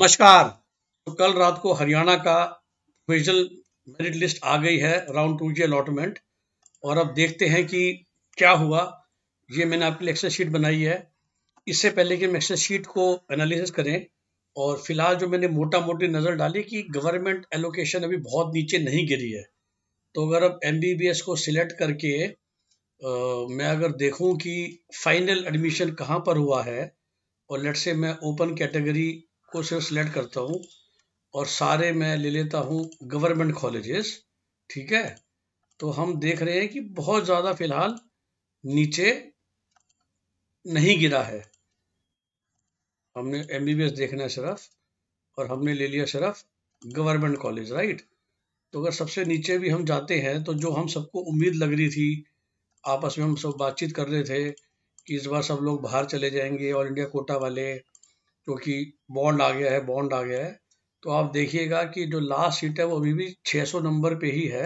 नमस्कार तो कल रात को हरियाणा का प्रोविजनल मेरिट लिस्ट आ गई है राउंड टू की अलॉटमेंट और अब देखते हैं कि क्या हुआ ये मैंने आपके लिए एक्सेल शीट बनाई है इससे पहले कि हम एक्सेल शीट को एनालिसिस करें और फिलहाल जो मैंने मोटा मोटी नज़र डाली कि गवर्नमेंट एलोकेशन अभी बहुत नीचे नहीं गिरी है तो अगर अब एम को सिलेक्ट करके आ, मैं अगर देखूँ कि फाइनल एडमिशन कहाँ पर हुआ है और लेट से मैं ओपन कैटेगरी को सिर्फ सेलेक्ट करता हूँ और सारे मैं ले लेता हूँ गवर्नमेंट कॉलेजेस ठीक है तो हम देख रहे हैं कि बहुत ज़्यादा फिलहाल नीचे नहीं गिरा है हमने एम बी बी एस देखना है सिर्फ और हमने ले लिया सिर्फ गवर्नमेंट कॉलेज राइट तो अगर सबसे नीचे भी हम जाते हैं तो जो हम सबको उम्मीद लग रही थी आपस में हम सब बातचीत कर रहे थे कि इस बार सब लोग बाहर चले जाएंगे ऑल इंडिया कोटा वाले क्योंकि बॉन्ड आ गया है बॉन्ड आ गया है तो आप देखिएगा कि जो लास्ट सीट है वो अभी भी 600 नंबर पे ही है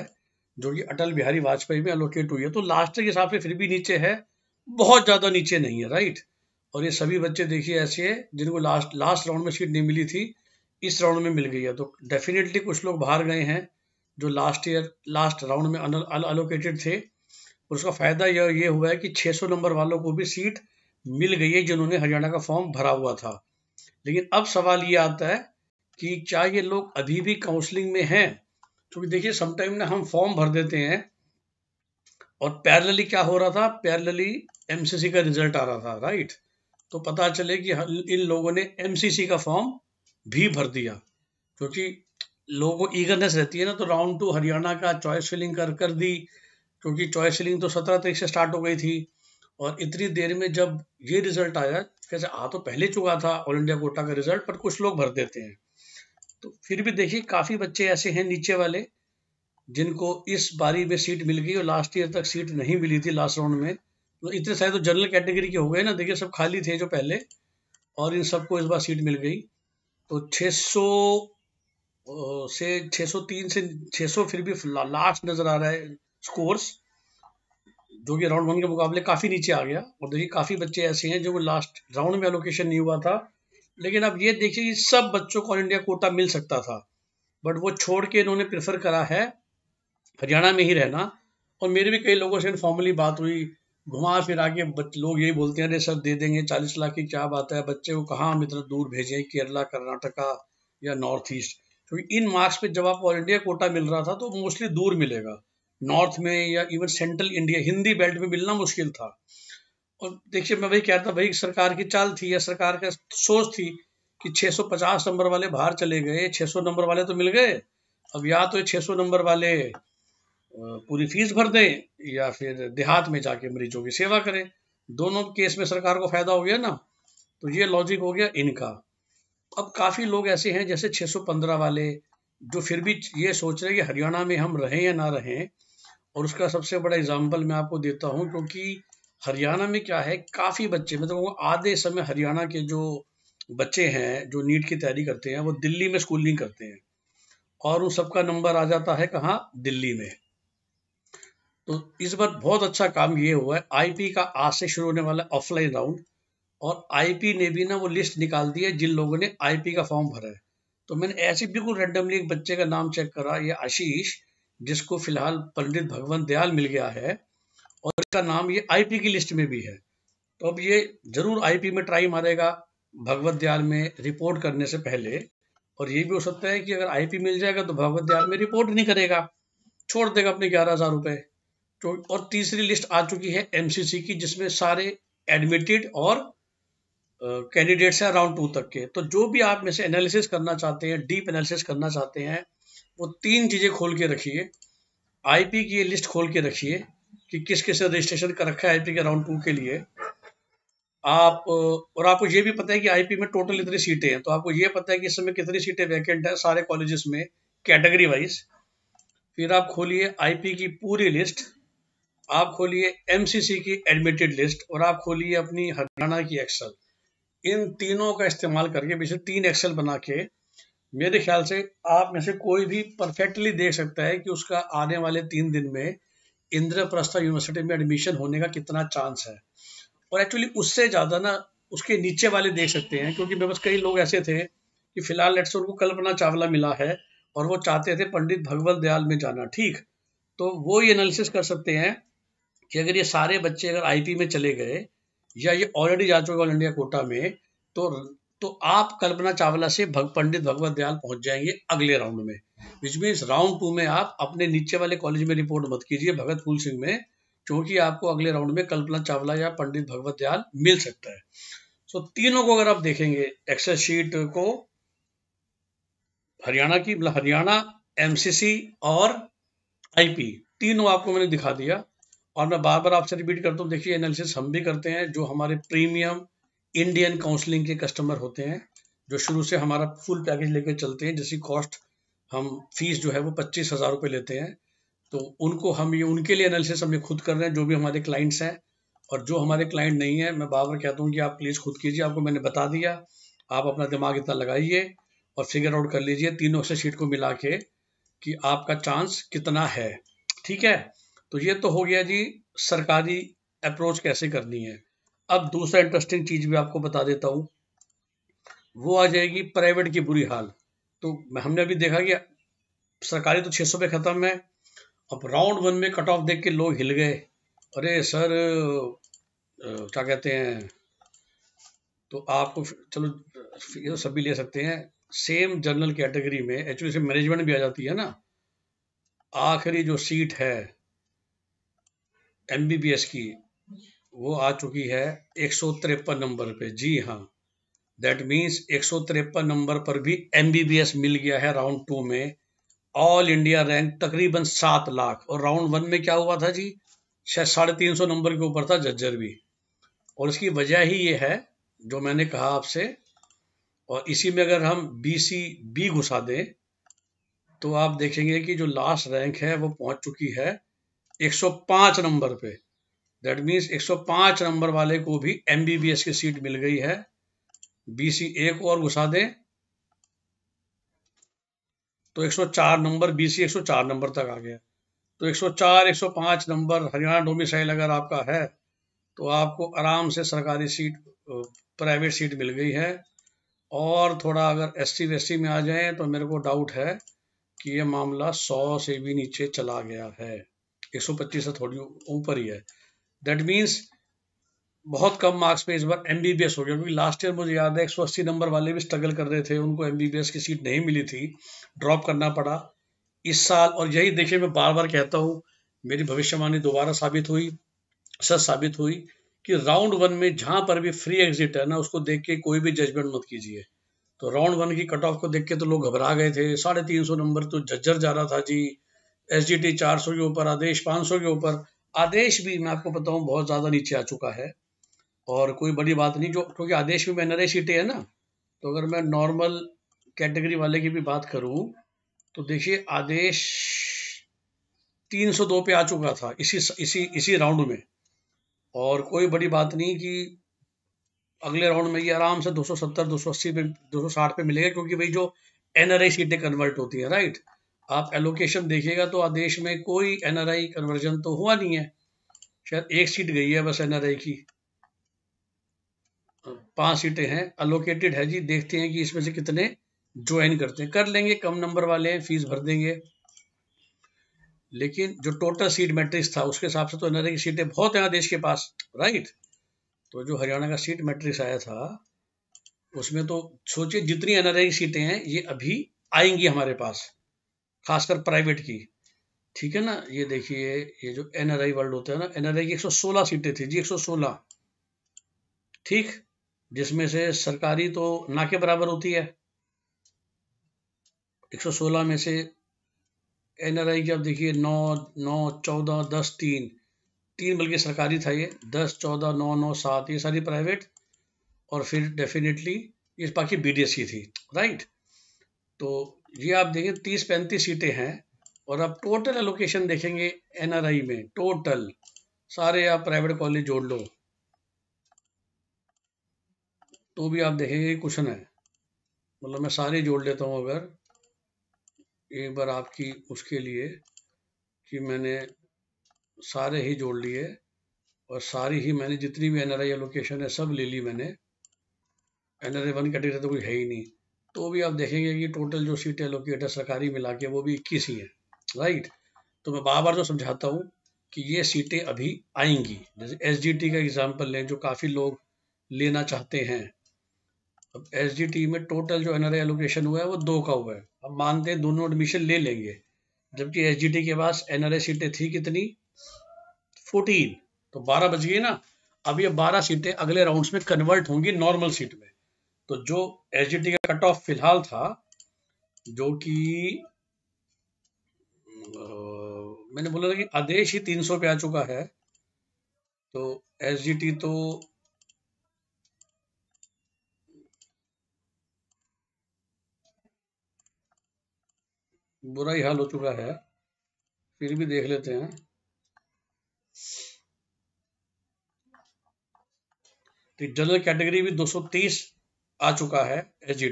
जो कि अटल बिहारी वाजपेयी में अलोकेट हुई है तो लास्ट के हिसाब से फिर भी नीचे है बहुत ज़्यादा नीचे नहीं है राइट और ये सभी बच्चे देखिए ऐसे हैं जिनको लास्ट लास्ट राउंड में सीट नहीं मिली थी इस राउंड में मिल गई है तो डेफिनेटली कुछ लोग बाहर गए हैं जो लास्ट ईयर लास्ट राउंड में अलोकेटेड थे और उसका फ़ायदा यह ये हुआ है कि 600 नंबर वालों को भी सीट मिल गई है जिन्होंने हरियाणा का फॉर्म भरा हुआ था लेकिन अब सवाल ये आता है कि क्या ये लोग अभी भी काउंसलिंग में हैं क्योंकि देखिए समटाइम ना हम फॉर्म भर देते हैं और पैरेलली क्या हो रहा था पैरेलली एमसीसी का रिजल्ट आ रहा था राइट तो पता चले कि इन लोगों ने एमसीसी का फॉर्म भी भर दिया क्योंकि लोगों को ईगरनेस रहती है ना तो राउंड टू हरियाणा का चॉइस फिलिंग कर कर दी क्योंकि चॉइस फिलिंग तो सत्रह तारीख से स्टार्ट हो गई थी और इतनी देर में जब ये रिजल्ट आया कैसे आ तो पहले चुका था ऑल इंडिया कोटा का रिजल्ट पर कुछ लोग भर देते हैं तो फिर भी देखिए काफ़ी बच्चे ऐसे हैं नीचे वाले जिनको इस बारी में सीट मिल गई और लास्ट ईयर तक सीट नहीं मिली थी लास्ट राउंड में तो इतने सारे तो जनरल कैटेगरी के हो गए ना देखिए सब खाली थे जो पहले और इन सबको इस बार सीट मिल गई तो 600 से 603 से 600 फिर भी लास्ट नज़र आ रहा है स्कोर्स जो कि राउंड वन के मुकाबले काफ़ी नीचे आ गया और देखिए काफ़ी बच्चे ऐसे हैं जो लास्ट राउंड में एलोकेशन नहीं हुआ था लेकिन अब ये देखिए कि सब बच्चों को ऑल इंडिया कोटा मिल सकता था बट वो छोड़ के इन्होंने प्रेफर करा है हरियाणा में ही रहना और मेरे भी कई लोगों से इनफॉर्मली बात हुई घुमा फिरा के लोग यही बोलते हैं अरे सर दे देंगे चालीस लाख की क्या बात है बच्चे को कहाँ हम इतना दूर भेजें केरला कर्नाटका या नॉर्थ ईस्ट क्योंकि इन मार्क्स पे जब आपको ऑल इंडिया कोटा मिल रहा था तो मोस्टली दूर मिलेगा नॉर्थ में या even central India Hindi belt में मिलना मुश्किल था और देखिए मैं वही कहता भाई सरकार की चाल थी या सरकार का सोच थी कि 650 नंबर वाले बाहर चले गए 600 नंबर वाले तो मिल गए अब या तो 600 नंबर वाले पूरी फीस भर दें या फिर देहात में जाके मरीजों की सेवा करें दोनों केस में सरकार को फायदा हो गया ना तो ये लॉजिक हो गया इनका अब काफ़ी लोग ऐसे हैं जैसे 615 वाले जो फिर भी ये सोच रहे हैं कि हरियाणा में हम रहें या ना रहें और उसका सबसे बड़ा एग्जाम्पल मैं आपको देता हूँ क्योंकि हरियाणा में क्या है काफ़ी बच्चे मतलब तो आधे समय हरियाणा के जो बच्चे हैं जो नीट की तैयारी करते हैं वो दिल्ली में स्कूलिंग करते हैं और उन सबका नंबर आ जाता है कहाँ दिल्ली में तो इस बार बहुत अच्छा काम ये हुआ है आईपी का आज से शुरू होने वाला ऑफलाइन राउंड और आईपी ने भी ना वो लिस्ट निकाल दी है जिन लोगों ने आईपी का फॉर्म भरा है तो मैंने ऐसे बिल्कुल रेंडमली एक बच्चे का नाम चेक करा ये आशीष जिसको फिलहाल पंडित भगवंत दयाल मिल गया है और इसका नाम ये आईपी की लिस्ट में भी है तो अब ये जरूर आईपी में ट्राई मारेगा भगवत दयाल में रिपोर्ट करने से पहले और ये भी हो सकता है कि अगर आईपी मिल जाएगा तो भगवत दयाल में रिपोर्ट नहीं करेगा छोड़ देगा अपने ग्यारह हजार रुपये तो और तीसरी लिस्ट आ चुकी है एमसीसी की जिसमें सारे एडमिटेड और कैंडिडेट्स हैं अराउंड टू तक के तो जो भी आप में से एनालिसिस करना चाहते हैं डीप एनालिसिस करना चाहते हैं वो तीन चीज़ें खोल के रखिए आईपी की ये लिस्ट खोल के रखिए कि किस किस रजिस्ट्रेशन कर रखा है आईपी के राउंड टू के लिए आप और आपको ये भी पता है कि आईपी में टोटल इतनी सीटें हैं तो आपको ये पता है कि इस समय कितनी सीटें वैकेंट है सारे कॉलेजेस में कैटेगरी वाइज फिर आप खोलिए आईपी की पूरी लिस्ट आप खोलिए एमसीसी की एडमिटेड लिस्ट और आप खोलिए अपनी हरियाणा की एक्सेल इन तीनों का इस्तेमाल करके बेसिक तीन एक्सेल बना के मेरे ख्याल से आप में से कोई भी परफेक्टली देख सकता है कि उसका आने वाले तीन दिन में इंद्रप्रस्थ यूनिवर्सिटी में एडमिशन होने का कितना चांस है और एक्चुअली उससे ज़्यादा ना उसके नीचे वाले देख सकते हैं क्योंकि मेरे पास कई लोग ऐसे थे कि फिलहाल लेट्स उनको कल्पना चावला मिला है और वो चाहते थे पंडित भगवत दयाल में जाना ठीक तो वो ये एनालिसिस कर सकते हैं कि अगर ये सारे बच्चे अगर आईपी में चले गए या ये ऑलरेडी जा चुके ऑल इंडिया कोटा में तो तो आप कल्पना चावला से भग, पंडित भगवत दयाल पहुंच जाएंगे अगले राउंड में विच मीन्स राउंड टू में आप अपने नीचे वाले कॉलेज में रिपोर्ट मत कीजिए भगत फूल सिंह में क्योंकि आपको अगले राउंड में कल्पना चावला या पंडित भगवत दयाल मिल सकता है सो so, तीनों को अगर आप देखेंगे एक्सेस शीट को हरियाणा की मतलब हरियाणा एमसीसी और आईपी तीनों आपको मैंने दिखा दिया और मैं बार बार आपसे रिपीट करता हूँ देखिए एनालिसिस हम भी करते हैं जो हमारे प्रीमियम इंडियन काउंसलिंग के कस्टमर होते हैं जो शुरू से हमारा फुल पैकेज लेकर चलते हैं जिसकी कॉस्ट हम फीस जो है वो पच्चीस हज़ार रुपये लेते हैं तो उनको हम ये उनके लिए एनालिसिस हमने खुद कर रहे हैं जो भी हमारे क्लाइंट्स हैं और जो हमारे क्लाइंट नहीं है मैं बार बार कहता हूँ कि आप प्लीज़ खुद कीजिए आपको मैंने बता दिया आप अपना दिमाग इतना लगाइए और फिगर आउट कर लीजिए तीनों से शीट को मिला के कि आपका चांस कितना है ठीक है तो ये तो हो गया जी सरकारी अप्रोच कैसे करनी है अब दूसरा इंटरेस्टिंग चीज़ भी आपको बता देता हूं वो आ जाएगी प्राइवेट की बुरी हाल तो हमने अभी देखा कि सरकारी तो 600 पे ख़त्म है अब राउंड वन में कट ऑफ देख के लोग हिल गए अरे सर क्या कहते हैं तो आपको चलो ये तो सभी ले सकते हैं सेम जनरल कैटेगरी में एक्चुअली से मैनेजमेंट भी आ जाती है ना आखिरी जो सीट है एम की वो आ चुकी है एक सौ तिरपन नंबर पे जी हाँ दैट मीन्स एक सौ तिरपन नंबर पर भी एम बी बी एस मिल गया है राउंड टू में ऑल इंडिया रैंक तकरीबन सात लाख और राउंड वन में क्या हुआ था जी शायद साढ़े तीन सौ नंबर के ऊपर था जज्जर भी और इसकी वजह ही ये है जो मैंने कहा आपसे और इसी में अगर हम बी सी बी घुसा दें तो आप देखेंगे कि जो लास्ट रैंक है वो पहुंच चुकी है एक सौ पाँच नंबर पे दैट मीन्स 105 नंबर वाले को भी एम की सीट मिल गई है बी सी ए को और घुसा दें तो 104 नंबर बी सी 104 नंबर तक आ गया तो 104 105 नंबर हरियाणा डोमिसाइल अगर आपका है तो आपको आराम से सरकारी सीट प्राइवेट सीट मिल गई है और थोड़ा अगर एस सी वेस्टी में आ जाए तो मेरे को डाउट है कि ये मामला 100 से भी नीचे चला गया है 125 से थोड़ी ऊपर ही है दैट मीन्स बहुत कम मार्क्स पे इस बार एम बी बी एस हो गया क्योंकि लास्ट ईयर मुझे याद है एक सौ अस्सी नंबर वाले भी स्ट्रगल कर रहे थे उनको एम बी बी एस की सीट नहीं मिली थी ड्रॉप करना पड़ा इस साल और यही देखिए मैं बार बार कहता हूँ मेरी भविष्यवाणी दोबारा साबित हुई सच साबित हुई कि राउंड वन में जहाँ पर भी फ्री एग्जिट है ना उसको देख के कोई भी जजमेंट मत कीजिए तो राउंड वन की कट ऑफ को देख के तो लोग घबरा गए थे साढ़े तीन सौ नंबर तो जज्जर जा रहा था जी एस जी टी चार सौ के ऊपर आदेश पाँच सौ के ऊपर आदेश भी मैं आपको बताऊं बहुत ज़्यादा नीचे आ चुका है और कोई बड़ी बात नहीं जो क्योंकि आदेश में बैनरें सीटें हैं ना तो अगर मैं नॉर्मल कैटेगरी वाले की भी बात करूं तो देखिए आदेश 302 पे आ चुका था इसी इसी इसी राउंड में और कोई बड़ी बात नहीं कि अगले राउंड में ये आराम से 270 280 पे 260 पे मिलेगा क्योंकि भाई जो एनआरआई सीटें कन्वर्ट होती है राइट आप एलोकेशन देखिएगा तो आदेश में कोई एनआरआई कन्वर्जन तो हुआ नहीं है शायद एक सीट गई है बस एनआरआई की हाँ, पांच सीटें हैं अलोकेटेड है जी देखते हैं कि इसमें से कितने ज्वाइन करते हैं कर लेंगे कम नंबर वाले हैं फीस भर देंगे लेकिन जो टोटल सीट मैट्रिक्स था उसके हिसाब से तो एनआरआई की सीटें बहुत हैं देश के पास राइट तो जो हरियाणा का सीट मैट्रिक्स आया था उसमें तो सोचिए जितनी एनआरआई की सीटें हैं ये अभी आएंगी हमारे पास खासकर प्राइवेट की ठीक है ना ये देखिए ये जो एन वर्ल्ड होता है ना एन की 116 सीटें थी जी 116 ठीक जिसमें से सरकारी तो ना के बराबर होती है 116 में से एन आर आई की आप देखिए नौ नौ चौदह दस तीन तीन बल्कि सरकारी था ये दस चौदह नौ नौ सात ये सारी प्राइवेट और फिर डेफिनेटली ये बाकी बी की e थी राइट तो ये आप देखें तीस पैंतीस सीटें हैं और आप टोटल एलोकेशन देखेंगे एनआरआई में टोटल सारे आप प्राइवेट कॉलेज जोड़ लो तो भी आप देखेंगे क्वेश्चन है मतलब मैं सारे जोड़ लेता हूँ अगर एक बार आपकी उसके लिए कि मैंने सारे ही जोड़ लिए और सारी ही मैंने जितनी भी एन आर आई एलोकेशन है सब ले ली मैंने N R I one category तो कोई है ही नहीं तो भी आप देखेंगे कि टोटल जो सीटें लोकेट है सरकारी मिला के वो भी इक्कीस ही है राइट तो मैं बार बार जो तो समझाता हूँ कि ये सीटें अभी आएंगी जैसे एस का एग्जाम्पल लें जो काफ़ी लोग लेना चाहते हैं अब एस में टोटल जो एन एलोकेशन हुआ है वो दो का हुआ है अब मानते हैं दोनों एडमिशन ले लेंगे जबकि एस के पास एन सीटें थी कितनी फोर्टीन तो बारह बज गई ना अब ये बारह सीटें अगले राउंड्स में कन्वर्ट होंगी नॉर्मल सीट में तो जो एच का कट ऑफ फिलहाल था जो कि मैंने बोला था कि आदेश ही 300 पे आ चुका है तो एस तो बुरा ही हाल हो चुका है फिर भी देख लेते हैं तो जनरल कैटेगरी भी 230 आ चुका है एच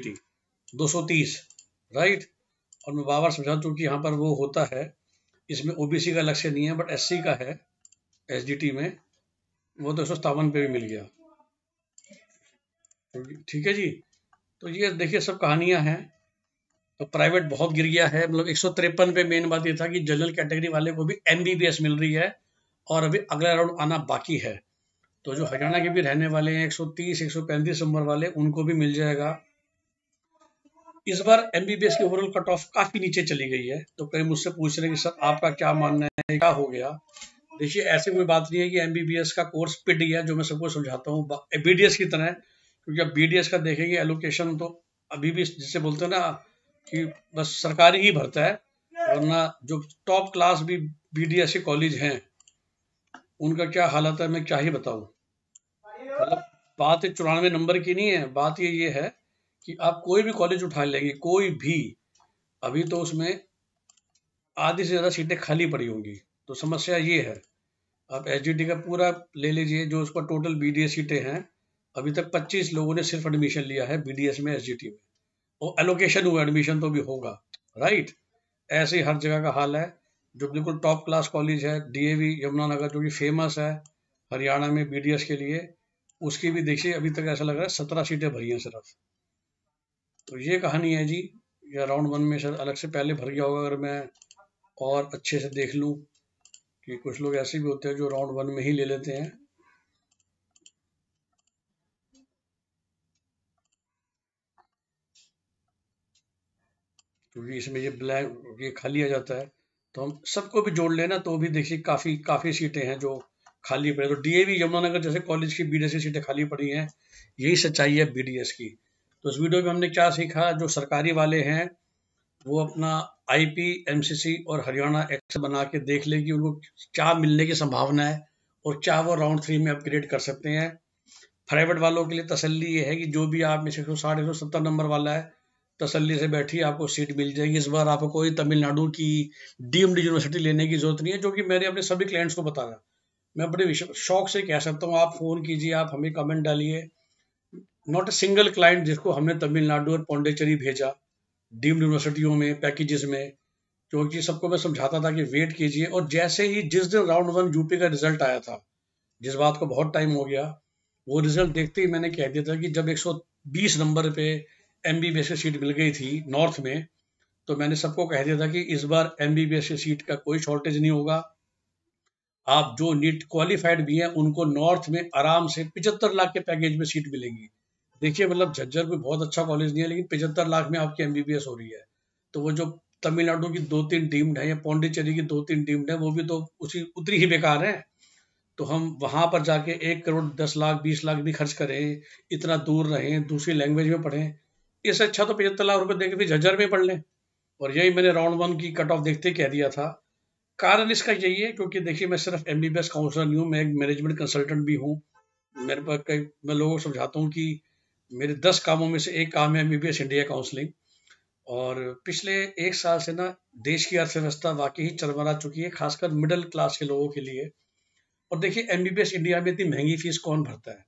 दो सौ तीस राइट और मैं बार बार समझा हूँ कि यहाँ पर वो होता है इसमें ओबीसी का लक्ष्य नहीं है बट एससी का है टी में वो दो सौ सत्तावन पे भी मिल गया ठीक है जी तो ये देखिए सब कहानियां हैं तो प्राइवेट बहुत गिर गया है मतलब एक सौ तिरपन पे मेन बात ये था कि जनरल कैटेगरी वाले को भी एम मिल रही है और अभी अगला राउंड आना बाकी है तो जो हरियाणा के भी रहने वाले हैं 130 135 नंबर वाले उनको भी मिल जाएगा इस बार एम की ओवरऑल कट ऑफ काफ़ी नीचे चली गई है तो कहीं मुझसे पूछ रहे हैं कि सर आपका क्या मानना है क्या हो गया देखिए ऐसी कोई बात नहीं है कि एम का कोर्स पिट गया जो मैं सबको समझाता हूँ बी की तरह क्योंकि अब बी का देखेंगे एलोकेशन तो अभी भी जिसे बोलते हैं ना कि बस सरकारी ही भरता है वरना जो टॉप क्लास भी बी डी कॉलेज हैं उनका क्या हालत है मैं क्या ही बताऊ मतलब बात चौरानवे नंबर की नहीं है बात ये ये है कि आप कोई भी कॉलेज उठा लेंगे कोई भी अभी तो उसमें आधी से ज़्यादा सीटें खाली पड़ी होंगी तो समस्या ये है आप एच का पूरा ले लीजिए जो उसका टोटल बी सीटें हैं अभी तक 25 लोगों ने सिर्फ एडमिशन लिया है बी में एस में और एलोकेशन हुआ एडमिशन तो भी होगा राइट ऐसे ही हर जगह का हाल है जो बिल्कुल टॉप क्लास कॉलेज है डीएवी यमुनानगर जो कि फेमस है हरियाणा में बीडीएस के लिए उसकी भी देखिए अभी तक ऐसा लग रहा है सत्रह सीटें भरी हैं सिर्फ तो ये कहानी है जी या राउंड वन में शायद अलग से पहले भर गया होगा अगर मैं और अच्छे से देख लूँ कि कुछ लोग ऐसे भी होते हैं जो राउंड वन में ही ले लेते हैं क्योंकि इसमें ये ब्लैंक ये खाली आ जाता है तो हम सबको भी जोड़ लेना तो भी देखिए काफ़ी काफ़ी सीटें हैं जो खाली पड़े तो डीएवी यमुनानगर जैसे कॉलेज की बीडीएस की e सीटें खाली पड़ी हैं यही सच्चाई है बीडीएस की तो इस वीडियो में हमने क्या सीखा जो सरकारी वाले हैं वो अपना आईपी एमसीसी और हरियाणा एक्स बना के देख लें कि उनको क्या मिलने की संभावना है और क्या वो राउंड थ्री में अपग्रेड कर सकते हैं प्राइवेट वालों के लिए तसल्ली ये है कि जो भी आप में से एक सौ साठ एक सौ सत्तर नंबर वाला है तसल्ली से बैठी आपको सीट मिल जाएगी इस बार आपको कोई तमिलनाडु की डीम्ड यूनिवर्सिटी लेने की जरूरत नहीं है जो कि मैंने अपने सभी क्लाइंट्स को बताया मैं अपने शौक से कह सकता हूँ आप फ़ोन कीजिए आप हमें कमेंट डालिए नॉट ए सिंगल क्लाइंट जिसको हमने तमिलनाडु और पौंडेचेरी भेजा डीम्ड यूनिवर्सिटियों में पैकेजेस में क्योंकि सबको मैं समझाता था कि वेट कीजिए और जैसे ही जिस दिन राउंड वन यूपी का रिजल्ट आया था जिस बात को बहुत टाइम हो गया वो रिजल्ट देखते ही मैंने कह दिया था कि जब 120 नंबर पे M B B S seat मिल गई थी नॉर्थ में तो मैंने सबको कह दिया था कि इस बार M B B S seat का कोई शॉर्टेज नहीं होगा आप जो नीट क्वालिफाइड भी हैं उनको नॉर्थ में आराम से पिचहत्तर लाख के पैकेज में सीट मिलेगी देखिए मतलब झज्जर में बहुत अच्छा कॉलेज नहीं है लेकिन पिचहत्तर लाख में आपकी एम हो रही है तो वो जो तमिलनाडु की दो तीन टीम है या पौंडीचेरी की दो तीन टीम है वो भी तो उसी उतनी ही बेकार है तो हम वहाँ पर जाके एक करोड़ दस लाख बीस लाख भी खर्च करें इतना दूर रहें दूसरी लैंग्वेज में पढ़ें इससे अच्छा तो पचहत्तर लाख रुपए देकर भी झज्जर में पढ़ लें और यही मैंने राउंड वन की कट ऑफ देखते कह दिया था कारण इसका यही है क्योंकि देखिए मैं सिर्फ M B B S counsellor नहीं हूँ मैं एक मैनेजमेंट कंसल्टेंट भी हूँ मेरे पास कई मैं लोगों को समझाता हूँ कि मेरे दस कामों में से एक काम है M B B S India counselling और पिछले एक साल से ना देश की अर्थव्यवस्था वाकई ही चरमरा चुकी है खासकर मिडिल क्लास के लोगों के लिए और देखिए M B B S India में इतनी महंगी फीस कौन भरता है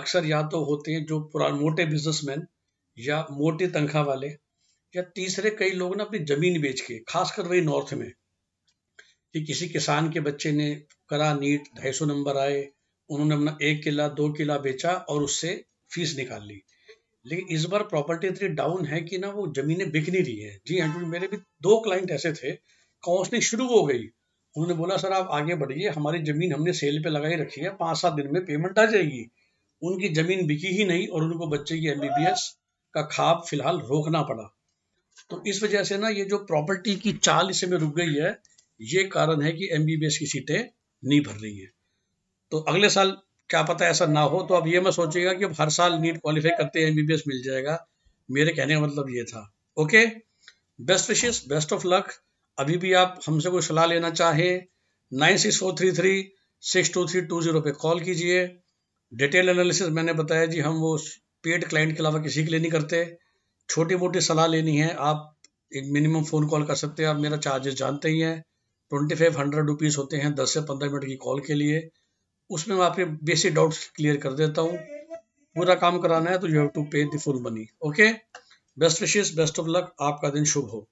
अक्सर या तो होते हैं जो पुराने मोटे बिजनेसमैन या मोटे तनख्वाह वाले या तीसरे कई लोग ना अपनी ज़मीन बेच के खासकर वही नॉर्थ में कि किसी किसान के बच्चे ने करा नीट ढाई सौ नंबर आए उन्होंने अपना एक किला दो किला बेचा और उससे फीस निकाल ली लेकिन इस बार प्रॉपर्टी इतनी डाउन है कि ना वो ज़मीनें बिक नहीं रही है जी हाँ मेरे भी दो क्लाइंट ऐसे थे काउंसलिंग शुरू हो गई उन्होंने बोला सर आप आगे बढ़िए हमारी ज़मीन हमने सेल पे लगाई रखी है पाँच सात दिन में पेमेंट आ जाएगी उनकी ज़मीन बिकी ही नहीं और उनको बच्चे की एम बी बी एस का खाब फिलहाल रोकना पड़ा तो इस वजह से ना ये जो प्रॉपर्टी की चाल इसमें रुक गई है ये कारण है कि एम की सीटें नहीं भर रही हैं तो अगले साल क्या पता ऐसा ना हो तो अब ये मैं सोचेगा कि अब हर साल नीट क्वालिफाई करते एम मिल जाएगा मेरे कहने का मतलब ये था okay best Vishesh best of luck अभी भी आप हमसे कोई सलाह लेना चाहें nine six four three three six two three two zero पे कॉल कीजिए डिटेल एनालिसिस मैंने बताया जी हम वो पेड क्लाइंट के अलावा किसी के लिए नहीं करते छोटी मोटी सलाह लेनी है आप एक मिनिमम फ़ोन कॉल कर सकते हैं आप मेरा चार्जेस जानते ही हैं ट्वेंटी फाइव हंड्रेड रुपीज़ होते हैं दस से पंद्रह मिनट की कॉल के लिए उसमें मैं आपके बेसिक डाउट्स क्लियर कर देता हूँ पूरा काम कराना है तो you have to pay the full money okay best Vishesh best of luck आपका दिन शुभ हो